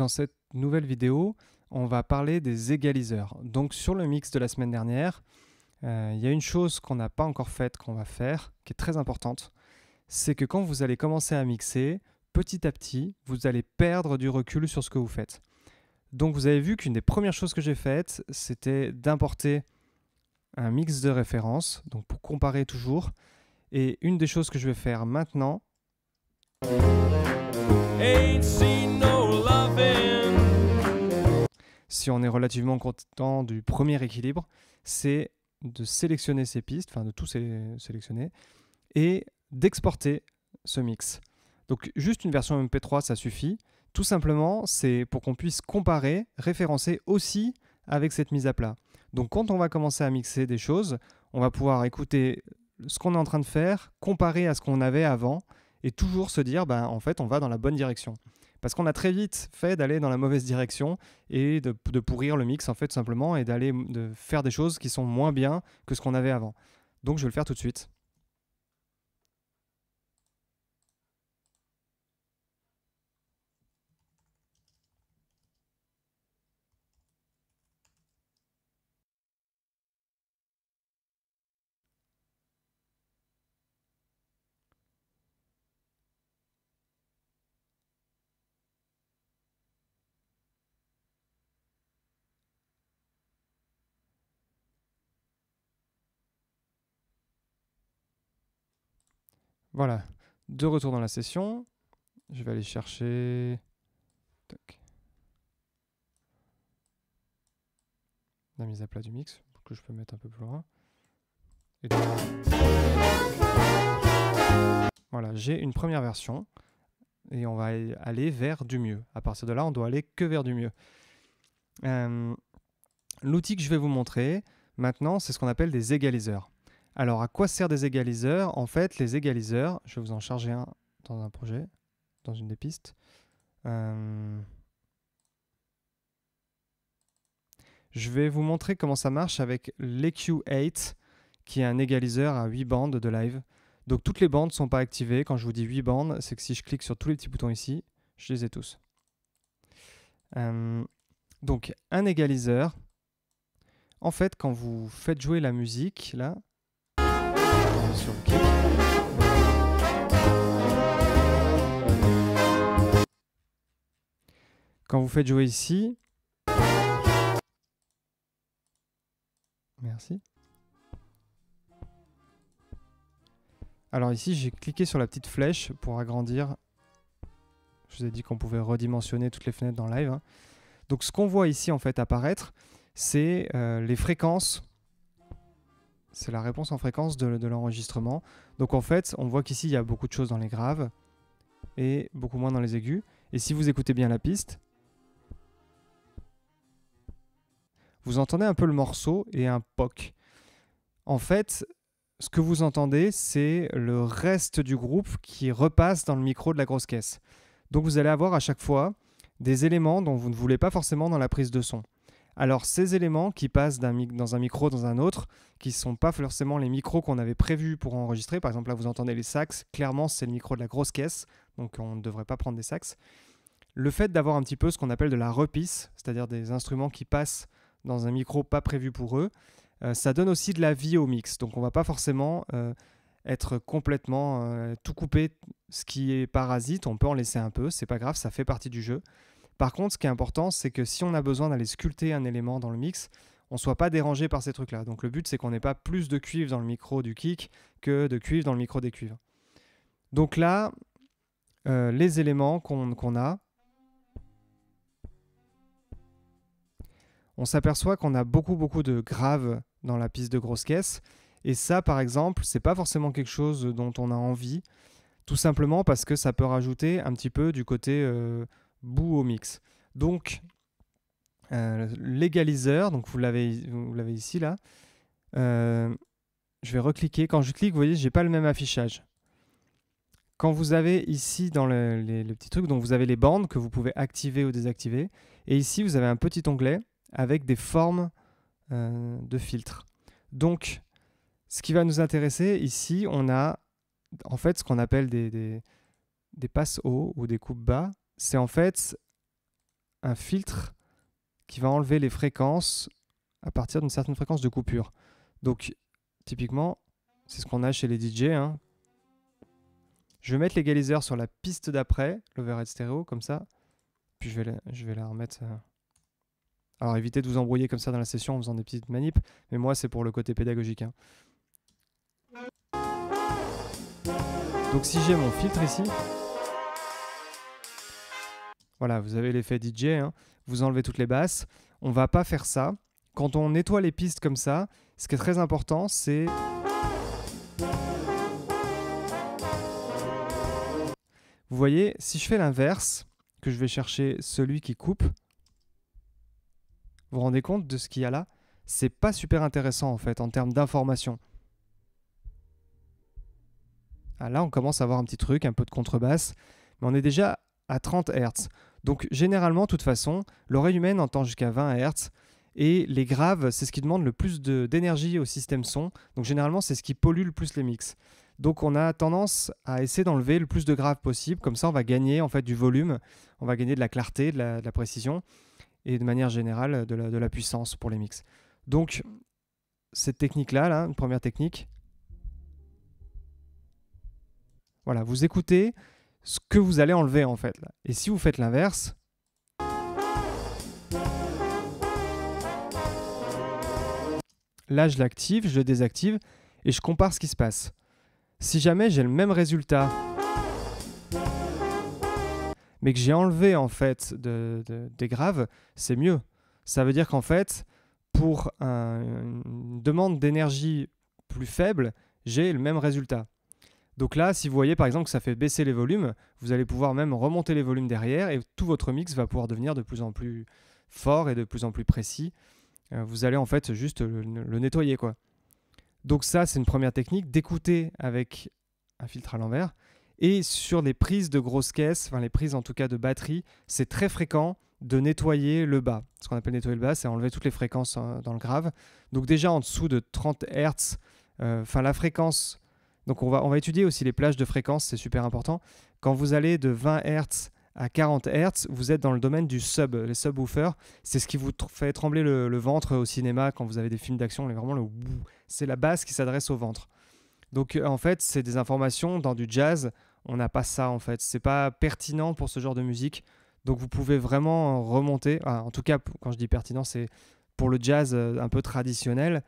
Dans cette nouvelle vidéo, on va parler des égaliseurs. Donc sur le mix de la semaine dernière, euh, il y a une chose qu'on n'a pas encore faite, qu'on va faire, qui est très importante, c'est que quand vous allez commencer à mixer, petit à petit, vous allez perdre du recul sur ce que vous faites. Donc vous avez vu qu'une des premières choses que j'ai faites, c'était d'importer un mix de référence, donc pour comparer toujours. Et une des choses que je vais faire maintenant si on est relativement content du premier équilibre, c'est de sélectionner ces pistes, enfin de tout sélectionner, et d'exporter ce mix. Donc juste une version MP3, ça suffit. Tout simplement, c'est pour qu'on puisse comparer, référencer aussi avec cette mise à plat. Donc quand on va commencer à mixer des choses, on va pouvoir écouter ce qu'on est en train de faire, comparer à ce qu'on avait avant, et toujours se dire, ben, en fait, on va dans la bonne direction. Parce qu'on a très vite fait d'aller dans la mauvaise direction et de, pourrir le mix en fait simplement et d'aller de faire des choses qui sont moins bien que ce qu'on avait avant. Donc je vais le faire tout de suite. Voilà, de retour dans la session. Je vais aller chercher... La mise à plat du mix, que je peux mettre un peu plus loin. Voilà, j'ai une première version et on va aller vers du mieux. À partir de là, on doit aller que vers du mieux. Euh, l'outil que je vais vous montrer maintenant, c'est ce qu'on appelle des égaliseurs. Alors, à quoi sert des égaliseurs En fait, les égaliseurs, je vais vous en charger un dans un projet, dans une des pistes. Euh, je vais vous montrer comment ça marche avec l'EQ8, qui est un égaliseur à 8 bandes de live. Donc toutes les bandes ne sont pas activées. Quand je vous dis 8 bandes, c'est que si je clique sur tous les petits boutons ici, je les ai tous. Euh, donc un égaliseur. En fait, quand vous faites jouer la musique, là, sur Quand vous faites jouer ici, merci. Alors ici, j'ai cliqué sur la petite flèche pour agrandir. Je vous ai dit qu'on pouvait redimensionner toutes les fenêtres dans Live. Hein. Donc ce qu'on voit ici en fait apparaître, c'est euh, les fréquences c'est la réponse en fréquence de, l'enregistrement. Donc en fait, on voit qu'ici, il y a beaucoup de choses dans les graves et beaucoup moins dans les aigus. Et si vous écoutez bien la piste, vous entendez un peu le morceau et un POC. En fait, ce que vous entendez, c'est le reste du groupe qui repasse dans le micro de la grosse caisse. Donc vous allez avoir à chaque fois des éléments dont vous ne voulez pas forcément dans la prise de son. Alors ces éléments qui passent d'un dans un micro dans un autre, qui ne sont pas forcément les micros qu'on avait prévus pour enregistrer, par exemple là vous entendez les sax, clairement c'est le micro de la grosse caisse, donc on ne devrait pas prendre des sax. Le fait d'avoir un petit peu ce qu'on appelle de la repisse, c'est-à-dire des instruments qui passent dans un micro pas prévu pour eux, euh, ça donne aussi de la vie au mix, donc on ne va pas forcément euh, être complètement euh, tout coupé, ce qui est parasite, on peut en laisser un peu, c'est pas grave, ça fait partie du jeu. Par contre, ce qui est important, c'est que si on a besoin d'aller sculpter un élément dans le mix, on ne soit pas dérangé par ces trucs-là. Donc le but, c'est qu'on n'ait pas plus de cuivre dans le micro du kick que de cuivre dans le micro des cuivres. Donc là, euh, les éléments qu'on a, on s'aperçoit qu'on a beaucoup beaucoup de graves dans la piste de grosse caisse. Et ça, par exemple, c'est pas forcément quelque chose dont on a envie, tout simplement parce que ça peut rajouter un petit peu du côté euh, bout au mix. Donc, euh, l'égaliseur, donc vous l'avez, vous l'avez ici là, euh, je vais recliquer. Quand je clique, vous voyez, n'ai pas le même affichage. Quand vous avez ici dans le, petit truc, vous avez les bandes que vous pouvez activer ou désactiver, et ici vous avez un petit onglet avec des formes euh, de filtres. Donc, ce qui va nous intéresser ici, on a en fait ce qu'on appelle des, des passes hauts ou des coupes bas c'est en fait un filtre qui va enlever les fréquences à partir d'une certaine fréquence de coupure. Donc, typiquement, c'est ce qu'on a chez les DJ. Hein. Je vais mettre l'égaliseur sur la piste d'après, l'overhead stéréo, comme ça. Puis je vais la, je vais la remettre. Euh, alors, évitez de vous embrouiller comme ça dans la session en faisant des petites manips, mais moi, c'est pour le côté pédagogique. Hein. Donc, si j'ai mon filtre ici, voilà, vous avez l'effet DJ, hein. vous enlevez toutes les basses. On va pas faire ça. Quand on nettoie les pistes comme ça, ce qui est très important, c'est... Vous voyez, si je fais l'inverse, que je vais chercher celui qui coupe, vous vous rendez compte de ce qu'il y a là C'est pas super intéressant en fait en termes d'information. Ah, là, on commence à avoir un petit truc, un peu de contrebasse, mais on est déjà à 30 Hz. Donc généralement, de toute façon, l'oreille humaine entend jusqu'à 20 Hz. Et les graves, c'est ce qui demande le plus d'énergie au système son. Donc généralement, c'est ce qui pollue le plus les mix. Donc on a tendance à essayer d'enlever le plus de graves possible. Comme ça, on va gagner en fait du volume, on va gagner de la clarté, de la, précision et de manière générale de la, puissance pour les mix. Donc cette technique-là, là, une première technique. Voilà, vous écoutez, ce que vous allez enlever en fait. Et si vous faites l'inverse, là je l'active, je le désactive et je compare ce qui se passe. Si jamais j'ai le même résultat, mais que j'ai enlevé en fait des graves, c'est mieux. Ça veut dire qu'en fait, pour une demande d'énergie plus faible, j'ai le même résultat. Donc là, si vous voyez par exemple que ça fait baisser les volumes, vous allez pouvoir même remonter les volumes derrière et tout votre mix va pouvoir devenir de plus en plus fort et de plus en plus précis. Euh, vous allez en fait juste le, nettoyer quoi. Donc ça, c'est une première technique d'écouter avec un filtre à l'envers. Et sur les prises de grosses caisses, enfin les prises en tout cas de batterie, c'est très fréquent de nettoyer le bas. Ce qu'on appelle nettoyer le bas, c'est enlever toutes les fréquences hein, dans le grave. Donc déjà en dessous de 30 Hz, euh, enfin la fréquence donc on va, étudier aussi les plages de fréquence, c'est super important. Quand vous allez de 20 Hz à 40 Hz, vous êtes dans le domaine du sub, les subwoofers. C'est ce qui vous fait trembler le, ventre au cinéma quand vous avez des films d'action. Vraiment, le c'est la basse qui s'adresse au ventre. Donc euh, en fait, c'est des informations dans du jazz. On n'a pas ça en fait. C'est pas pertinent pour ce genre de musique. Donc vous pouvez vraiment remonter. Ah, en tout cas, quand je dis pertinent, c'est pour le jazz euh, un peu traditionnel.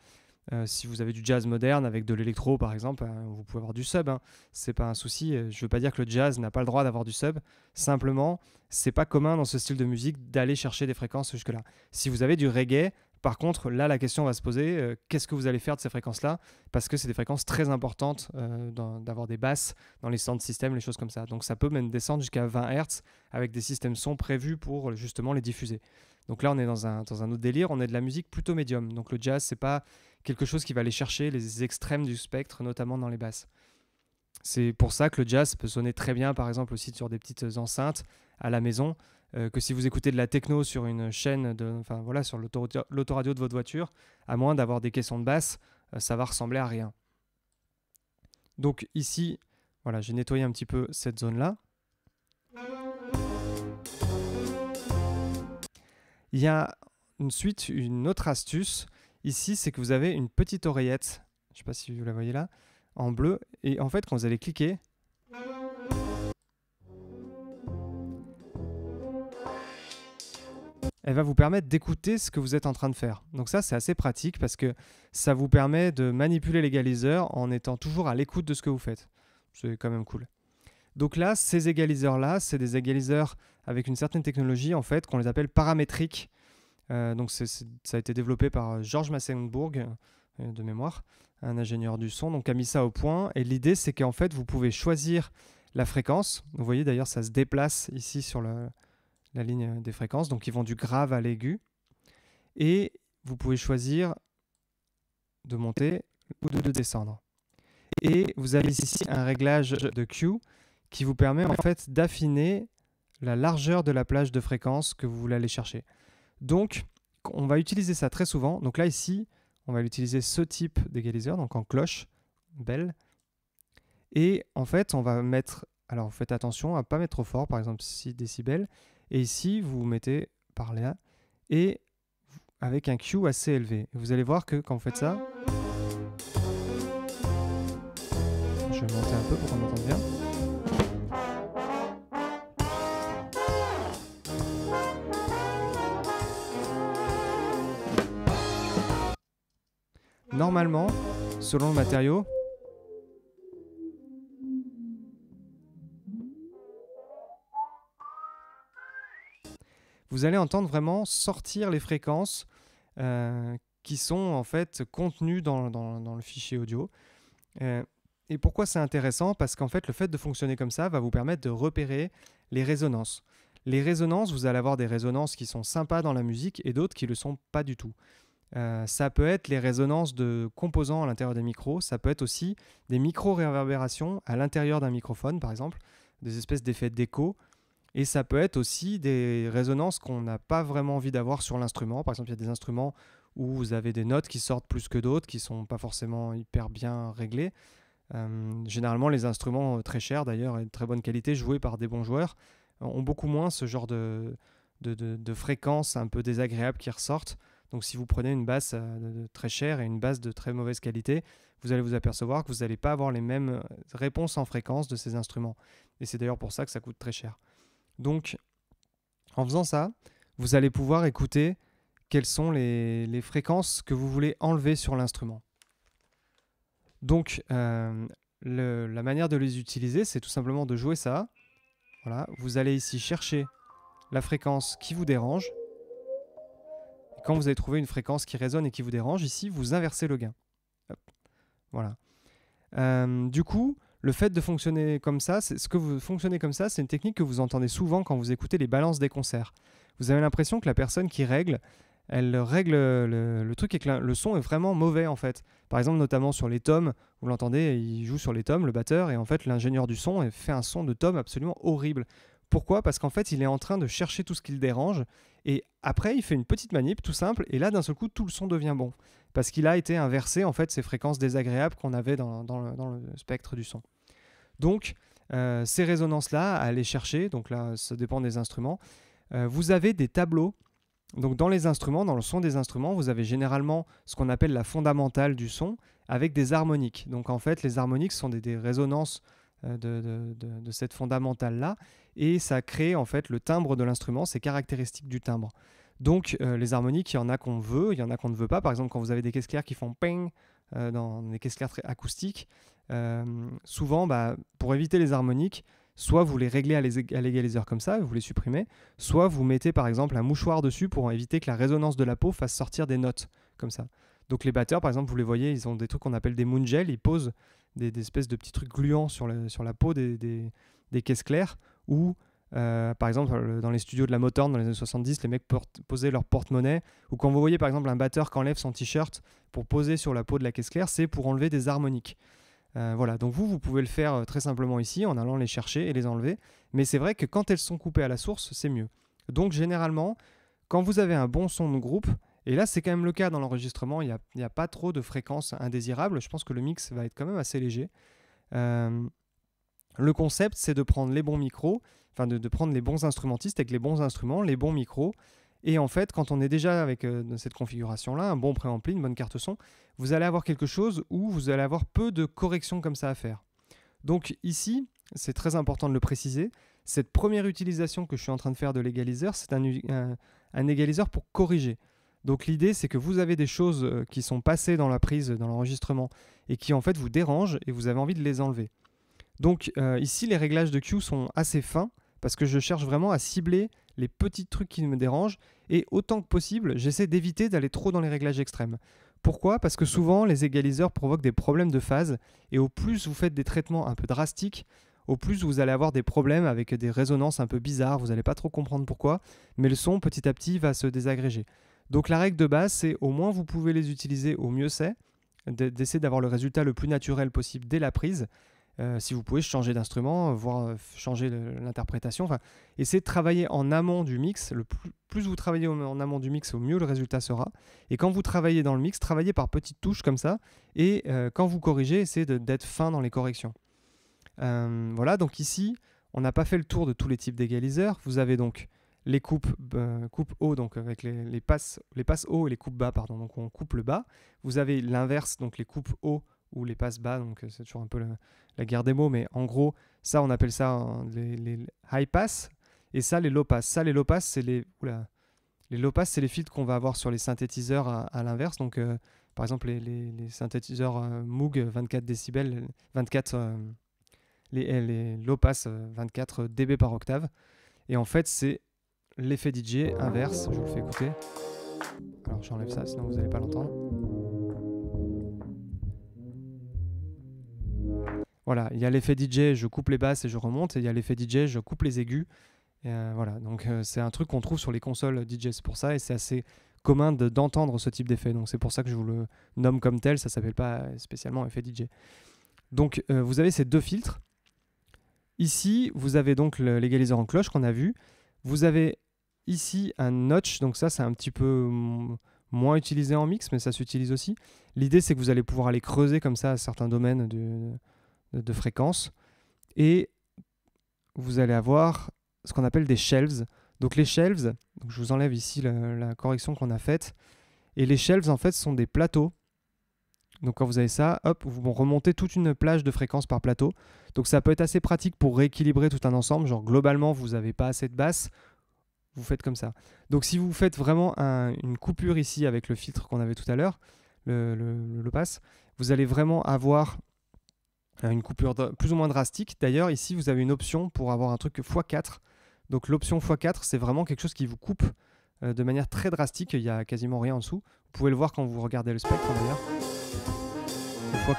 Euh, si vous avez du jazz moderne avec de l'électro par exemple, hein, vous pouvez avoir du sub, Ce hein. c'est pas un souci. Euh, je veux pas dire que le jazz n'a pas le droit d'avoir du sub, simplement c'est pas commun dans ce style de musique d'aller chercher des fréquences jusque-là. Si vous avez du reggae, par contre, là la question va se poser euh, qu'est-ce que vous allez faire de ces fréquences-là Parce que c'est des fréquences très importantes d'avoir des basses dans les de systèmes, les choses comme ça. Donc ça peut même descendre jusqu'à 20 Hz avec des systèmes sons prévus pour justement les diffuser. Donc là, on est dans un, dans un autre délire, on est de la musique plutôt médium. Donc le jazz, c'est pas quelque chose qui va aller chercher les extrêmes du spectre, notamment dans les basses. C'est pour ça que le jazz peut sonner très bien, par exemple, aussi sur des petites enceintes à la maison, euh, que si vous écoutez de la techno sur une chaîne, de, enfin voilà, sur l'autoradio de votre voiture, à moins d'avoir des caissons de basse, euh, ça va ressembler à rien. Donc ici, voilà, j'ai nettoyé un petit peu cette zone-là. Il y a une suite, une autre astuce. Ici, c'est que vous avez une petite oreillette. Je ne sais pas si vous la voyez là, en bleu. Et en fait, quand vous allez cliquer, elle va vous permettre d'écouter ce que vous êtes en train de faire. Donc ça, c'est assez pratique parce que ça vous permet de manipuler l'égaliseur en étant toujours à l'écoute de ce que vous faites. C'est quand même cool. Donc là, ces égaliseurs-là, c'est des égaliseurs avec une certaine technologie en fait qu'on les appelle paramétriques. Euh, donc ça a été développé par euh, Georges Massenburg euh, de mémoire, un ingénieur du son, donc a mis ça au point. Et l'idée c'est qu'en fait vous pouvez choisir la fréquence. Vous voyez d'ailleurs ça se déplace ici sur la ligne des fréquences, donc ils vont du grave à l'aigu. Et vous pouvez choisir de monter ou de, descendre. Et vous avez ici un réglage de Q qui vous permet en fait d'affiner la largeur de la plage de fréquence que vous voulez aller chercher. Donc, on va utiliser ça très souvent. Donc là, ici, on va utiliser ce type d'égaliseur, donc en cloche, belle. Et en fait, on va mettre... Alors, faites attention à ne pas mettre trop fort, par exemple 6 décibels. Et ici, vous mettez par là, et avec un Q assez élevé. Vous allez voir que quand vous faites ça... Je vais monter un peu pour qu'on entende bien. normalement, selon le matériau, vous allez entendre vraiment sortir les fréquences euh, qui sont en fait contenues dans, le fichier audio. Euh, et pourquoi c'est intéressant Parce qu'en fait, le fait de fonctionner comme ça va vous permettre de repérer les résonances. Les résonances, vous allez avoir des résonances qui sont sympas dans la musique et d'autres qui ne le sont pas du tout. Euh, ça peut être les résonances de composants à l'intérieur des micros, ça peut être aussi des micro-réverbérations à l'intérieur d'un microphone, par exemple, des espèces d'effets d'écho, et ça peut être aussi des résonances qu'on n'a pas vraiment envie d'avoir sur l'instrument. Par exemple, il y a des instruments où vous avez des notes qui sortent plus que d'autres, qui ne sont pas forcément hyper bien réglées. Euh, généralement, les instruments euh, très chers d'ailleurs et de très bonne qualité, joués par des bons joueurs, ont beaucoup moins ce genre de, de, de, de fréquences un peu désagréables qui ressortent. Donc si vous prenez une basse euh, très chère et une basse de très mauvaise qualité, vous allez vous apercevoir que vous n'allez pas avoir les mêmes euh, réponses en fréquence de ces instruments. Et c'est d'ailleurs pour ça que ça coûte très cher. Donc en faisant ça, vous allez pouvoir écouter quelles sont les, fréquences que vous voulez enlever sur l'instrument. Donc euh, la manière de les utiliser, c'est tout simplement de jouer ça. Voilà, vous allez ici chercher la fréquence qui vous dérange quand vous avez trouvé une fréquence qui résonne et qui vous dérange, ici, vous inversez le gain. Voilà. Euh, du coup, le fait de fonctionner comme ça, ce que vous fonctionnez comme ça, c'est une technique que vous entendez souvent quand vous écoutez les balances des concerts. Vous avez l'impression que la personne qui règle, elle règle le, truc et que le son est vraiment mauvais en fait. Par exemple, notamment sur les tomes, vous l'entendez, il joue sur les tomes, le batteur, et en fait l'ingénieur du son fait un son de tome absolument horrible. Pourquoi Parce qu'en fait, il est en train de chercher tout ce qui le dérange. Et après, il fait une petite manip, tout simple. Et là, d'un seul coup, tout le son devient bon. Parce qu'il a été inversé, en fait, ces fréquences désagréables qu'on avait dans, le, spectre du son. Donc, euh, ces résonances-là, à aller chercher, donc là, ça dépend des instruments, euh, vous avez des tableaux. Donc, dans les instruments, dans le son des instruments, vous avez généralement ce qu'on appelle la fondamentale du son avec des harmoniques. Donc, en fait, les harmoniques sont des résonances euh, de, cette fondamentale-là, et ça crée en fait le timbre de l'instrument, ses caractéristiques du timbre. Donc euh, les harmoniques, il y en a qu'on veut, il y en a qu'on ne veut pas. Par exemple, quand vous avez des caisses claires qui font ping euh, dans des caisses claires très acoustiques, souvent, bah, pour éviter les harmoniques, soit vous les réglez à l'égaliseur comme ça, vous les supprimez, soit vous mettez par exemple un mouchoir dessus pour éviter que la résonance de la peau fasse sortir des notes comme ça. Donc les batteurs, par exemple, vous les voyez, ils ont des trucs qu'on appelle des moongels, ils posent des, espèces de petits trucs gluants sur, la, sur la peau des, caisses claires ou euh, par exemple, dans les studios de la motorne dans les années 70, les mecs posaient leur porte-monnaie ou quand vous voyez par exemple un batteur qui enlève son t-shirt pour poser sur la peau de la caisse claire, c'est pour enlever des harmoniques. Euh, voilà, donc vous, vous pouvez le faire euh, très simplement ici en allant les chercher et les enlever, mais c'est vrai que quand elles sont coupées à la source, c'est mieux. Donc généralement, quand vous avez un bon son de groupe, et là, c'est quand même le cas dans l'enregistrement. Il n'y a, pas trop de fréquences indésirables. Je pense que le mix va être quand même assez léger. Euh, le concept, c'est de prendre les bons micros, enfin de, prendre les bons instrumentistes avec les bons instruments, les bons micros. Et en fait, quand on est déjà avec euh, cette configuration-là, un bon préampli, une bonne carte son, vous allez avoir quelque chose où vous allez avoir peu de corrections comme ça à faire. Donc ici, c'est très important de le préciser, cette première utilisation que je suis en train de faire de l'égaliseur, c'est un, égaliseur pour corriger. Donc l'idée, c'est que vous avez des choses euh, qui sont passées dans la prise, dans l'enregistrement, et qui en fait vous dérangent et vous avez envie de les enlever. Donc euh, ici, les réglages de Q sont assez fins, parce que je cherche vraiment à cibler les petits trucs qui me dérangent, et autant que possible, j'essaie d'éviter d'aller trop dans les réglages extrêmes. Pourquoi Parce que souvent, les égaliseurs provoquent des problèmes de phase, et au plus vous faites des traitements un peu drastiques, au plus vous allez avoir des problèmes avec des résonances un peu bizarres, vous n'allez pas trop comprendre pourquoi, mais le son petit à petit va se désagréger. Donc la règle de base, c'est au moins vous pouvez les utiliser, au mieux c'est, d'essayer d'avoir le résultat le plus naturel possible dès la prise. Euh, si vous pouvez changer d'instrument, euh, voir euh, changer l'interprétation, enfin, essayez de travailler en amont du mix. Le plus, vous travaillez en amont du mix, au mieux le résultat sera. Et quand vous travaillez dans le mix, travaillez par petites touches comme ça. Et quand vous corrigez, essayez d'être fin dans les corrections. voilà, donc ici, on n'a pas fait le tour de tous les types d'égaliseurs. Vous avez donc les coupes, euh, haut, donc avec les, passes, les passes haut et les coupes bas, pardon. Donc on coupe le bas. Vous avez l'inverse, donc les coupes haut ou les passes bas, donc euh, c'est toujours un peu la, guerre des mots, mais en gros, ça on appelle ça hein, les, high pass et ça les low pass. Ça les low pass, c'est les. les low pass, c'est les filtres qu'on va avoir sur les synthétiseurs à, l'inverse. Donc euh, par exemple, les, synthétiseurs euh, Moog 24 décibels, 24. les, les low pass 24 dB par octave. Et en fait, c'est l'effet DJ inverse, je vous le fais écouter. Alors j'enlève ça, sinon vous n'allez pas l'entendre. Voilà, il y a l'effet DJ, je coupe les basses et je remonte, et il y a l'effet DJ, je coupe les aigus. Euh, voilà, donc euh, c'est un truc qu'on trouve sur les consoles DJ, c'est pour ça, et c'est assez commun d'entendre ce type d'effet. Donc c'est pour ça que je vous le nomme comme tel, ça s'appelle pas spécialement effet DJ. Donc euh, vous avez ces deux filtres. Ici, vous avez donc l'égaliseur en cloche qu'on a vu. Vous avez Ici, un notch, donc ça, c'est un petit peu moins utilisé en mix, mais ça s'utilise aussi. L'idée, c'est que vous allez pouvoir aller creuser comme ça certains domaines de, fréquences. fréquence. Et vous allez avoir ce qu'on appelle des shelves. Donc les shelves, je vous enlève ici la, correction qu'on a faite. Et les shelves, en fait, sont des plateaux. Donc quand vous avez ça, hop, vous remontez toute une plage de fréquences par plateau. Donc ça peut être assez pratique pour rééquilibrer tout un ensemble. Genre globalement, vous n'avez pas assez de basses, vous faites comme ça. Donc si vous faites vraiment une coupure ici avec le filtre qu'on avait tout à l'heure, le, pass, vous allez vraiment avoir euh, une coupure plus ou moins drastique. D'ailleurs, ici, vous avez une option pour avoir un truc x4. Donc l'option x4, c'est vraiment quelque chose qui vous coupe euh, de manière très drastique. Il n'y a quasiment rien en dessous. Vous pouvez le voir quand vous regardez le spectre hein, d'ailleurs.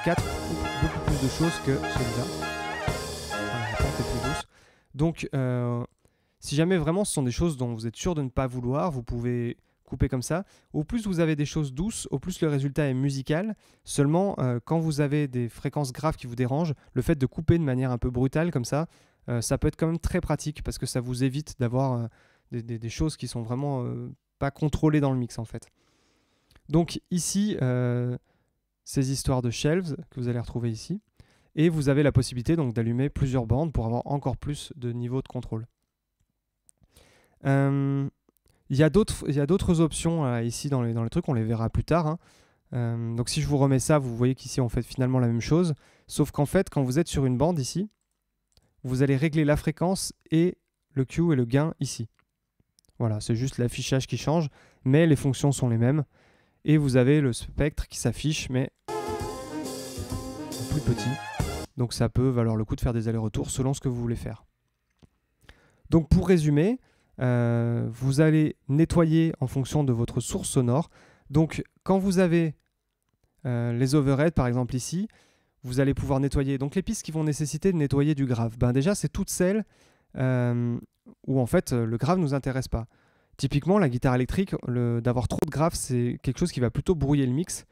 x4 coupe beaucoup plus de choses que celui-là. Donc euh, si jamais vraiment ce sont des choses dont vous êtes sûr de ne pas vouloir, vous pouvez couper comme ça. Au plus vous avez des choses douces, au plus le résultat est musical. Seulement, euh, quand vous avez des fréquences graves qui vous dérangent, le fait de couper de manière un peu brutale comme ça, euh, ça peut être quand même très pratique parce que ça vous évite d'avoir euh, des, des, choses qui sont vraiment pas contrôlées dans le mix en fait. Donc ici, ces histoires de shelves que vous allez retrouver ici. Et vous avez la possibilité donc d'allumer plusieurs bandes pour avoir encore plus de niveau de contrôle. Euh, il y a d'autres options euh, ici dans les, dans les trucs, on les verra plus tard. Hein. Euh, donc si je vous remets ça, vous voyez qu'ici on fait finalement la même chose, sauf qu'en fait quand vous êtes sur une bande ici, vous allez régler la fréquence et le Q et le gain ici. Voilà, c'est juste l'affichage qui change, mais les fonctions sont les mêmes, et vous avez le spectre qui s'affiche, mais plus petit. Donc ça peut valoir le coup de faire des allers-retours selon ce que vous voulez faire. Donc pour résumer, euh, vous allez nettoyer en fonction de votre source sonore. Donc quand vous avez euh, les overheads par exemple ici, vous allez pouvoir nettoyer. Donc les pistes qui vont nécessiter de nettoyer du grave, ben déjà c'est toutes celles euh, où en fait le grave nous intéresse pas. Typiquement la guitare électrique, d'avoir trop de grave c'est quelque chose qui va plutôt brouiller le mix.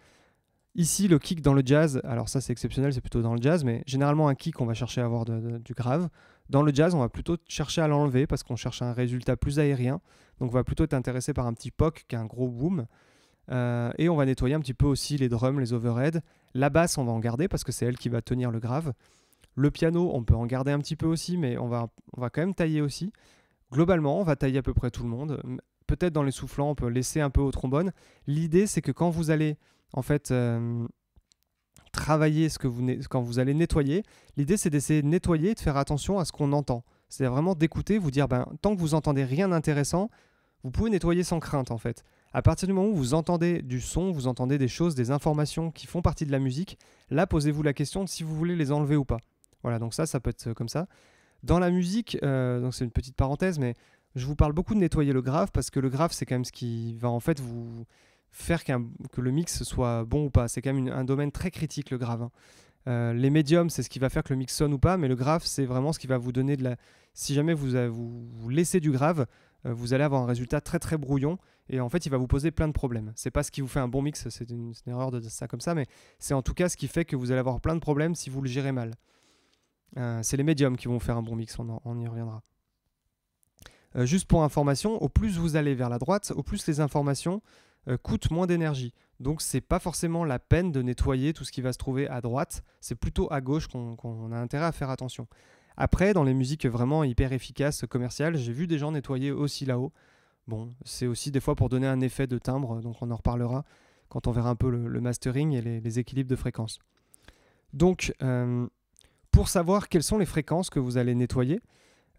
Ici le kick dans le jazz, alors ça c'est exceptionnel, c'est plutôt dans le jazz, mais généralement un kick on va chercher à avoir du grave. Dans le jazz, on va plutôt chercher à l'enlever parce qu'on cherche un résultat plus aérien. Donc on va plutôt être intéressé par un petit POC qu'un gros boom. Euh, et on va nettoyer un petit peu aussi les drums, les overheads. La basse, on va en garder parce que c'est elle qui va tenir le grave. Le piano, on peut en garder un petit peu aussi, mais on va, on va quand même tailler aussi. Globalement, on va tailler à peu près tout le monde. Peut-être dans les soufflants, on peut laisser un peu au trombone. L'idée, c'est que quand vous allez en fait euh, travailler ce que vous quand vous allez nettoyer, l'idée c'est d'essayer de nettoyer et de faire attention à ce qu'on entend. C'est vraiment d'écouter, vous dire ben, tant que vous entendez rien d'intéressant, vous pouvez nettoyer sans crainte en fait. À partir du moment où vous entendez du son, vous entendez des choses, des informations qui font partie de la musique, là posez-vous la question de si vous voulez les enlever ou pas. Voilà, donc ça, ça peut être euh, comme ça. Dans la musique, euh, donc c'est une petite parenthèse, mais je vous parle beaucoup de nettoyer le graphe parce que le graphe c'est quand même ce qui va en fait vous faire que le mix soit bon ou pas. C'est quand même un domaine très critique, le grave. Hein. Euh, les médiums, c'est ce qui va faire que le mix sonne ou pas, mais le grave, c'est vraiment ce qui va vous donner de la. Si jamais vous, vous, laissez du grave, euh, vous allez avoir un résultat très très brouillon et en fait, il va vous poser plein de problèmes. C'est pas ce qui vous fait un bon mix, c'est une, erreur de ça comme ça, mais c'est en tout cas ce qui fait que vous allez avoir plein de problèmes si vous le gérez mal. Euh, c'est les médiums qui vont faire un bon mix, on y reviendra. juste pour information, au plus vous allez vers la droite, au plus les informations euh, coûte moins d'énergie. Donc c'est pas forcément la peine de nettoyer tout ce qui va se trouver à droite, c'est plutôt à gauche qu'on a intérêt à faire attention. Après, dans les musiques vraiment hyper efficaces, commerciales, j'ai vu des gens nettoyer aussi là-haut. Bon, c'est aussi des fois pour donner un effet de timbre, donc on en reparlera quand on verra un peu le, mastering et les, équilibres de fréquences. Donc, euh, pour savoir quelles sont les fréquences que vous allez nettoyer,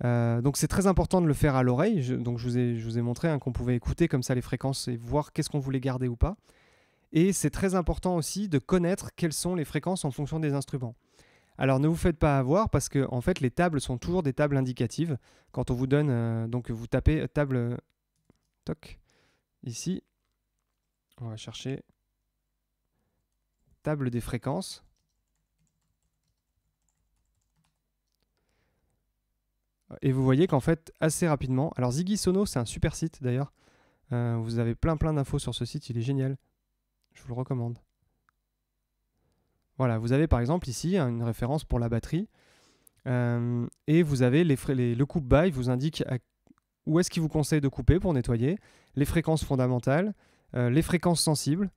euh, donc c'est très important de le faire à l'oreille. Je, donc je vous ai, montré hein, qu'on pouvait écouter comme ça les fréquences et voir qu'est-ce qu'on voulait garder ou pas. Et c'est très important aussi de connaître quelles sont les fréquences en fonction des instruments. Alors ne vous faites pas avoir parce que fait les tables sont toujours des tables indicatives. Quand on vous donne, euh, donc vous tapez euh, table, toc, ici, on va chercher table des fréquences. Et vous voyez qu'en fait, assez rapidement, alors Ziggy Sono, c'est un super site d'ailleurs. Euh, vous avez plein plein d'infos sur ce site, il est génial. Je vous le recommande. Voilà, vous avez par exemple ici une référence pour la batterie. Euh, et vous avez les le coupe by vous indique où est-ce qu'il vous conseille de couper pour nettoyer, les fréquences fondamentales, euh, les fréquences sensibles.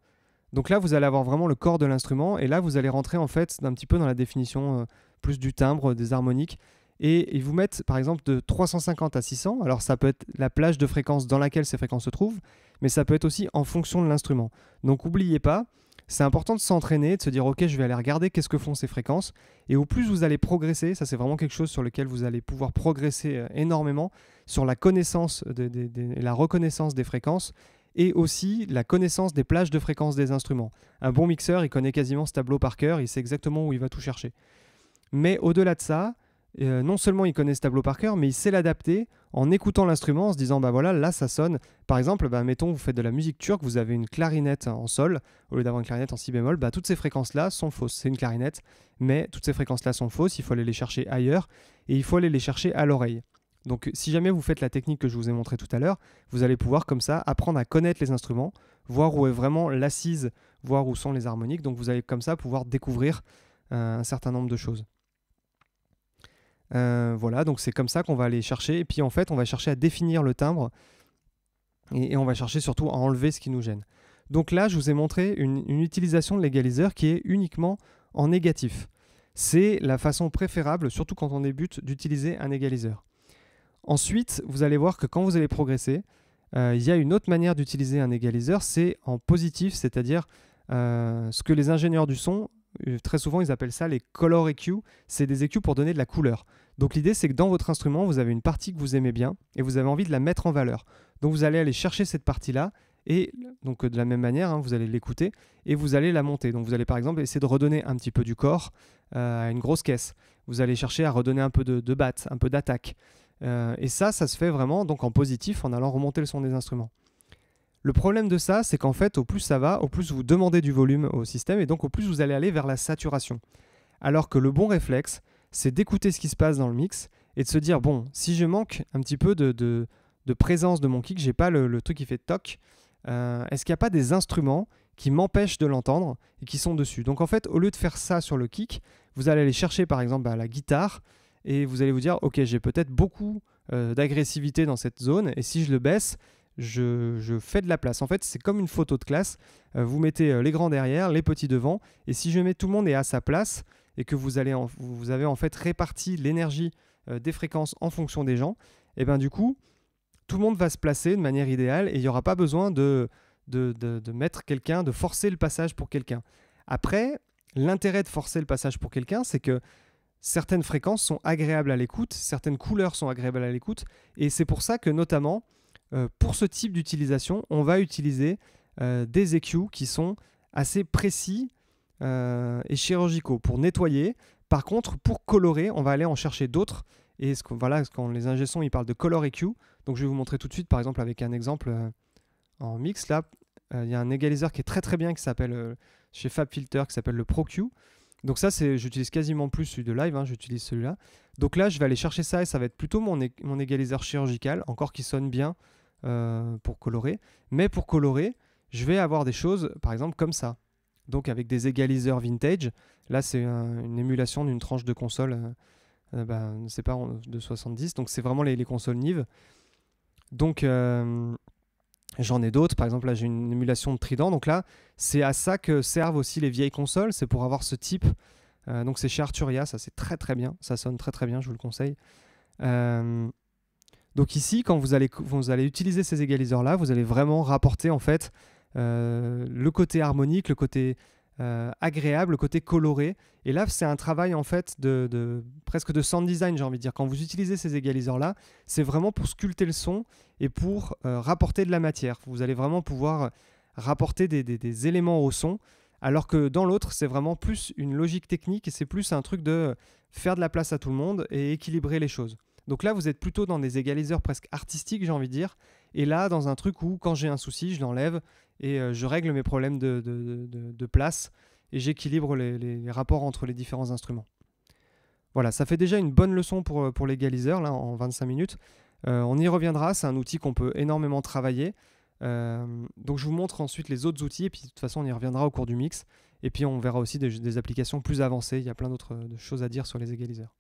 Donc là, vous allez avoir vraiment le corps de l'instrument et là, vous allez rentrer en fait un petit peu dans la définition plus du timbre, des harmoniques et ils vous mettent par exemple de 350 à 600. Alors ça peut être la plage de fréquence dans laquelle ces fréquences se trouvent, mais ça peut être aussi en fonction de l'instrument. Donc n'oubliez pas, c'est important de s'entraîner, de se dire ok je vais aller regarder qu'est-ce que font ces fréquences, et au plus vous allez progresser, ça c'est vraiment quelque chose sur lequel vous allez pouvoir progresser euh, énormément, sur la connaissance, et la reconnaissance des fréquences, et aussi la connaissance des plages de fréquences des instruments. Un bon mixeur, il connaît quasiment ce tableau par cœur, il sait exactement où il va tout chercher. Mais au-delà de ça, euh, non seulement il connaît ce tableau par cœur, mais il sait l'adapter en écoutant l'instrument, en se disant bah voilà, là ça sonne. Par exemple, bah, mettons, vous faites de la musique turque, vous avez une clarinette en sol, au lieu d'avoir une clarinette en si bémol, bah, toutes ces fréquences-là sont fausses. C'est une clarinette, mais toutes ces fréquences-là sont fausses, il faut aller les chercher ailleurs, et il faut aller les chercher à l'oreille. Donc si jamais vous faites la technique que je vous ai montrée tout à l'heure, vous allez pouvoir comme ça apprendre à connaître les instruments, voir où est vraiment l'assise, voir où sont les harmoniques, donc vous allez comme ça pouvoir découvrir euh, un certain nombre de choses. Euh, voilà, donc c'est comme ça qu'on va aller chercher. Et puis en fait, on va chercher à définir le timbre et, on va chercher surtout à enlever ce qui nous gêne. Donc là, je vous ai montré une, utilisation de l'égaliseur qui est uniquement en négatif. C'est la façon préférable, surtout quand on débute, d'utiliser un égaliseur. Ensuite, vous allez voir que quand vous allez progresser, euh, il y a une autre manière d'utiliser un égaliseur, c'est en positif, c'est-à-dire euh, ce que les ingénieurs du son euh, très souvent, ils appellent ça les color EQ. C'est des EQ pour donner de la couleur. Donc l'idée, c'est que dans votre instrument, vous avez une partie que vous aimez bien et vous avez envie de la mettre en valeur. Donc vous allez aller chercher cette partie-là et donc euh, de la même manière, hein, vous allez l'écouter et vous allez la monter. Donc vous allez par exemple essayer de redonner un petit peu du corps euh, à une grosse caisse. Vous allez chercher à redonner un peu de, de batte, un peu d'attaque. et ça, ça se fait vraiment donc en positif en allant remonter le son des instruments. Le problème de ça, c'est qu'en fait, au plus ça va, au plus vous demandez du volume au système et donc au plus vous allez aller vers la saturation. Alors que le bon réflexe, c'est d'écouter ce qui se passe dans le mix et de se dire bon, si je manque un petit peu de, présence de mon kick, j'ai pas le, truc qui fait toc, euh, est-ce qu'il n'y a pas des instruments qui m'empêchent de l'entendre et qui sont dessus Donc en fait, au lieu de faire ça sur le kick, vous allez aller chercher par exemple bah, la guitare et vous allez vous dire ok, j'ai peut-être beaucoup euh, d'agressivité dans cette zone et si je le baisse, je, fais de la place. En fait, c'est comme une photo de classe. Euh, vous mettez euh, les grands derrière, les petits devant, et si je mets tout le monde est à sa place et que vous, allez en, vous avez en fait réparti l'énergie euh, des fréquences en fonction des gens, et bien du coup, tout le monde va se placer de manière idéale et il n'y aura pas besoin de, de mettre quelqu'un, de forcer le passage pour quelqu'un. Après, l'intérêt de forcer le passage pour quelqu'un, c'est que certaines fréquences sont agréables à l'écoute, certaines couleurs sont agréables à l'écoute, et c'est pour ça que notamment, euh, pour ce type d'utilisation, on va utiliser euh, des EQ qui sont assez précis euh, et chirurgicaux pour nettoyer. Par contre, pour colorer, on va aller en chercher d'autres. Et ce voilà, quand les ingé ils parlent de color EQ. Donc je vais vous montrer tout de suite, par exemple, avec un exemple en mix. Là, il y a un égaliseur qui est très très bien qui s'appelle chez FabFilter, qui s'appelle le ProQ. Donc ça, c'est, j'utilise quasiment plus celui de live, hein, j'utilise celui-là. Donc là, je vais aller chercher ça et ça va être plutôt mon, mon égaliseur chirurgical, encore qui sonne bien euh, pour colorer. Mais pour colorer, je vais avoir des choses, par exemple, comme ça. Donc avec des égaliseurs vintage. Là, c'est une émulation d'une tranche de console, euh, ben, c'est pas de 70. Donc c'est vraiment les, consoles Nive. Donc, euh, J'en ai d'autres, par exemple là j'ai une émulation de Trident, donc là c'est à ça que servent aussi les vieilles consoles, c'est pour avoir ce type. Euh, donc c'est chez Arturia, ça c'est très très bien, ça sonne très très bien, je vous le conseille. Euh, donc ici, quand vous allez, vous allez utiliser ces égaliseurs là, vous allez vraiment rapporter en fait euh, le côté harmonique, le côté agréable, le côté coloré. Et là c'est un travail en fait de, presque de sound design, j'ai envie de dire. Quand vous utilisez ces égaliseurs-là, c'est vraiment pour sculpter le son et pour euh, rapporter de la matière. Vous allez vraiment pouvoir euh, rapporter des, éléments au son, alors que dans l'autre, c'est vraiment plus une logique technique et c'est plus un truc de euh, faire de la place à tout le monde et équilibrer les choses. Donc là, vous êtes plutôt dans des égaliseurs presque artistiques, j'ai envie de dire, et là, dans un truc où quand j'ai un souci, je l'enlève et je règle mes problèmes de, place et j'équilibre les rapports entre les différents instruments. Voilà, ça fait déjà une bonne leçon pour, euh, l'égaliseur, là, en 25 minutes. Euh, on y reviendra, c'est un outil qu'on peut énormément travailler. Euh, donc je vous montre ensuite les autres outils, et puis de toute façon on y reviendra au cours du mix. Et puis on verra aussi des applications plus avancées, il y a plein d'autres choses à dire sur les égaliseurs.